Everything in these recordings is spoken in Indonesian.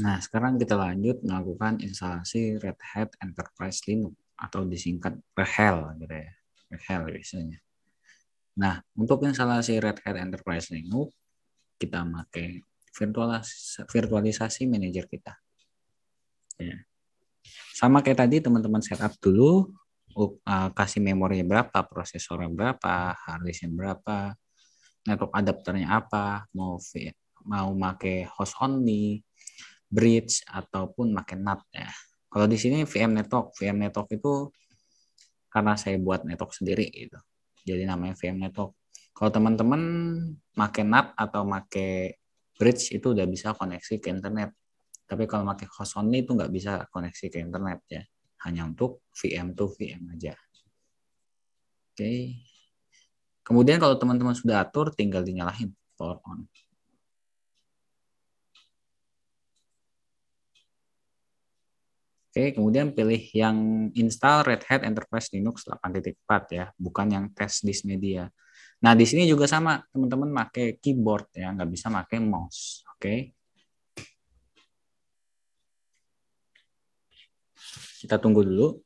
Nah, sekarang kita lanjut melakukan instalasi Red Hat Enterprise Linux atau disingkat RHEL gitu ya. RHEL biasanya. Nah, untuk instalasi Red Hat Enterprise Linux, kita pakai virtualis virtualisasi manager kita. Ya. Sama kayak tadi, teman-teman setup dulu, uh, kasih memori berapa, prosesornya berapa, harddisknya berapa, network adapternya apa, mau mau pakai host only, bridge ataupun pakai NAT ya. Kalau di sini VM network, VM network itu karena saya buat network sendiri gitu. Jadi namanya VM network. Kalau teman-teman pakai NAT atau pakai bridge itu udah bisa koneksi ke internet. Tapi kalau pakai host only itu nggak bisa koneksi ke internet ya. Hanya untuk VM to VM aja. Oke. Kemudian kalau teman-teman sudah atur tinggal dinyalahin power on. Oke, kemudian pilih yang install Red Hat Enterprise Linux 8.4 ya, bukan yang test this media. Nah, di sini juga sama, teman-teman pakai keyboard ya, nggak bisa pakai mouse. Oke. Kita tunggu dulu.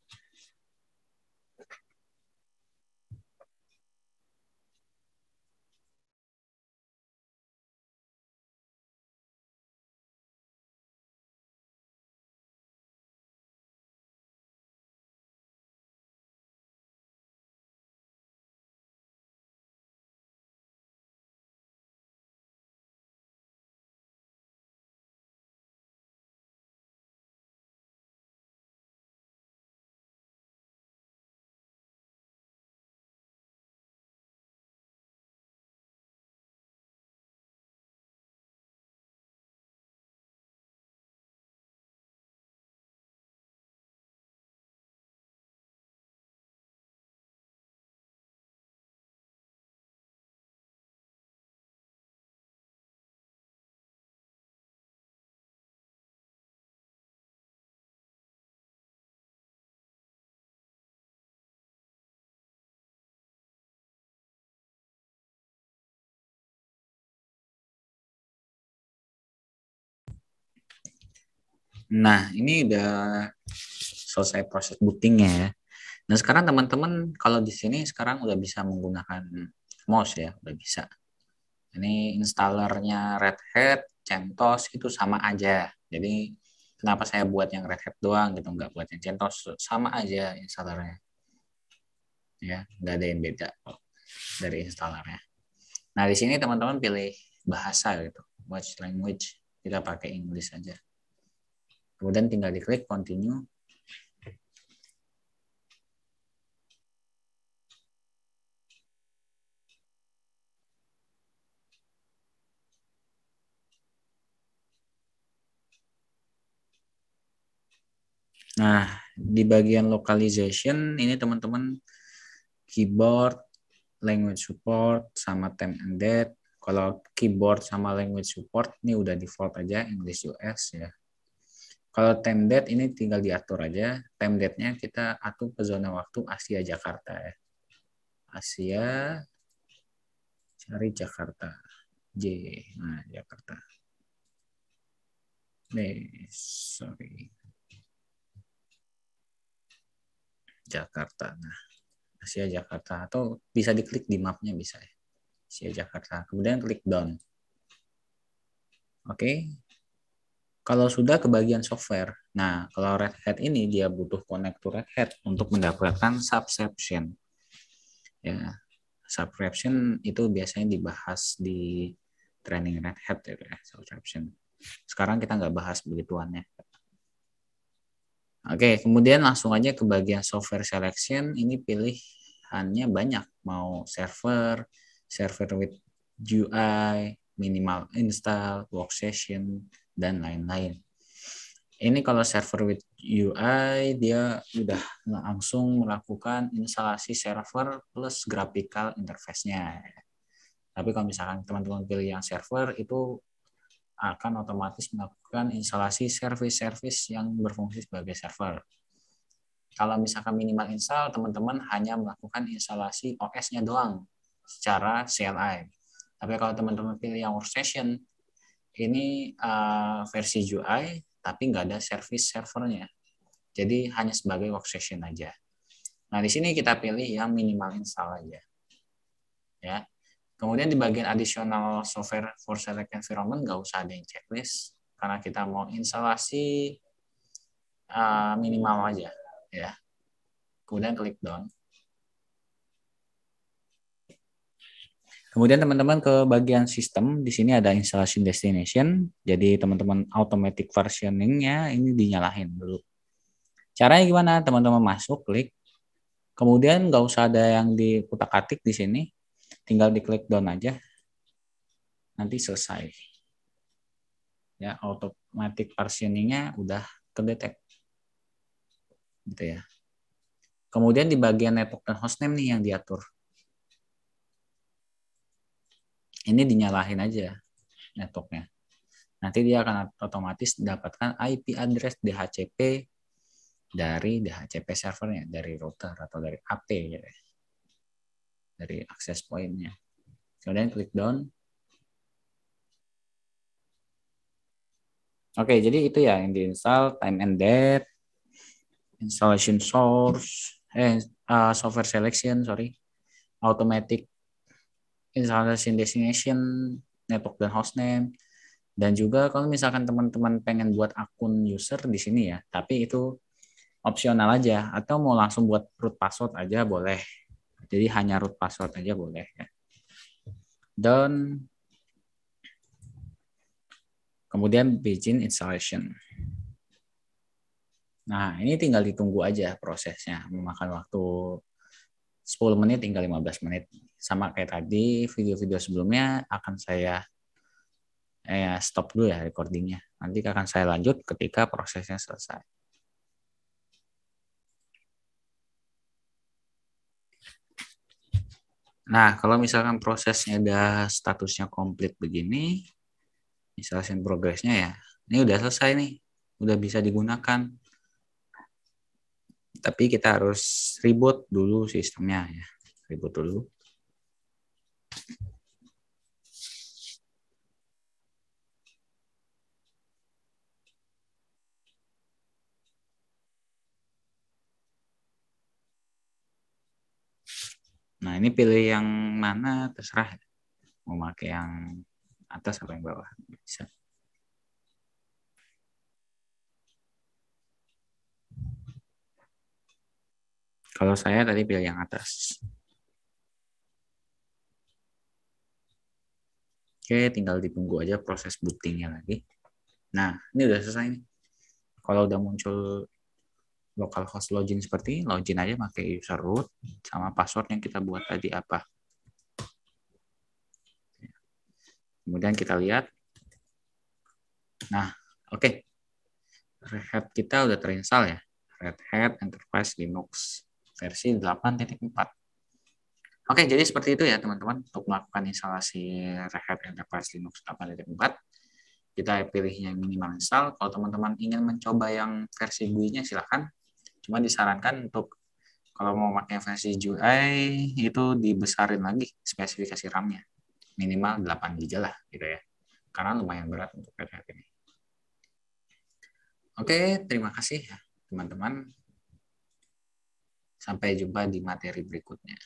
Nah, ini udah selesai proses bootingnya ya. Nah, sekarang teman-teman kalau di sini sekarang udah bisa menggunakan mouse ya, udah bisa. Ini installernya Red Hat, CentOS itu sama aja. Jadi kenapa saya buat yang Red Hat doang gitu, nggak buat yang CentOS sama aja installernya. Ya, nggak ada yang beda dari installernya. Nah, di sini teman-teman pilih bahasa gitu, watch language. Kita pakai Inggris aja. Kemudian tinggal diklik continue. Nah, di bagian localization ini teman-teman keyboard, language support, sama time and date. Kalau keyboard sama language support ini udah default aja English US ya. Kalau time date ini tinggal diatur aja. Time date-nya kita atur ke zona waktu Asia Jakarta ya. Asia cari Jakarta. J. Nah, Jakarta. Nih, sorry. Jakarta. Nah, Asia Jakarta atau bisa diklik di mapnya bisa ya. Asia Jakarta. Kemudian klik down. Oke, kalau sudah ke bagian software. Nah, kalau Red Hat ini dia butuh connect Red Hat untuk mendapatkan subscription. Ya, subscription itu biasanya dibahas di training Red Hat ya, ya, subscription. Sekarang kita nggak bahas begituannya. Oke, kemudian langsung aja ke bagian software selection. Ini pilihannya banyak, mau server, server with UI, minimal install, workstation, dan lain-lain. Ini kalau server with UI dia sudah langsung melakukan instalasi server plus graphical interface-nya. Tapi kalau misalkan teman-teman pilih yang server itu akan otomatis melakukan instalasi service-service yang berfungsi sebagai server. Kalau misalkan minimal install, teman-teman hanya melakukan instalasi OS-nya doang secara CLI. Tapi kalau teman-teman pilih yang workstation, ini uh, versi UI tapi nggak ada service servernya. Jadi hanya sebagai workstation aja. Nah, di sini kita pilih yang minimal install aja. Ya. Kemudian di bagian additional software for select environment nggak usah ada yang checklist karena kita mau instalasi uh, minimal aja ya. Kemudian klik down. Kemudian teman-teman ke bagian sistem, di sini ada installation destination. Jadi teman-teman automatic versioningnya ini dinyalahin dulu. Caranya gimana? Teman-teman masuk, klik. Kemudian nggak usah ada yang diputar atik di sini. Tinggal diklik down aja. Nanti selesai. Ya, automatic versioningnya udah terdetek. Gitu ya. Kemudian di bagian network dan hostname nih yang diatur. ini dinyalahin aja networknya nanti dia akan otomatis dapatkan IP address DHCP dari DHCP servernya, dari router atau dari AP, gitu ya. dari access pointnya. Kemudian klik down. Oke, jadi itu ya yang diinstal time and date, installation source, eh uh, software selection, sorry, automatic installation destination, network dan hostname. Dan juga kalau misalkan teman-teman pengen buat akun user di sini ya, tapi itu opsional aja atau mau langsung buat root password aja boleh. Jadi hanya root password aja boleh ya. Dan kemudian begin installation. Nah, ini tinggal ditunggu aja prosesnya, memakan waktu 10 menit hingga 15 menit. Sama kayak tadi, video-video sebelumnya akan saya eh, stop dulu ya recordingnya. Nanti akan saya lanjut ketika prosesnya selesai. Nah, kalau misalkan prosesnya udah statusnya komplit begini, misalnya progresnya ya, ini udah selesai nih, udah bisa digunakan tapi kita harus reboot dulu sistemnya ya reboot dulu Nah, ini pilih yang mana terserah. Mau pakai yang atas atau yang bawah bisa. Kalau saya tadi pilih yang atas. Oke, tinggal ditunggu aja proses bootingnya lagi. Nah, ini udah selesai nih. Kalau udah muncul localhost login seperti ini, login aja pakai user root sama password yang kita buat tadi apa. Kemudian kita lihat. Nah, oke. Okay. Red Hat kita udah terinstall ya. Red Hat Enterprise Linux versi 8.4. Oke, jadi seperti itu ya teman-teman untuk melakukan instalasi Red yang Enterprise Linux 8.4. Kita pilih yang minimal install. Kalau teman-teman ingin mencoba yang versi GUI-nya silahkan. Cuma disarankan untuk kalau mau pakai versi GUI itu dibesarin lagi spesifikasi RAM-nya. Minimal 8 GB lah gitu ya. Karena lumayan berat untuk Red ini. Oke, terima kasih teman-teman. Sampai jumpa di materi berikutnya.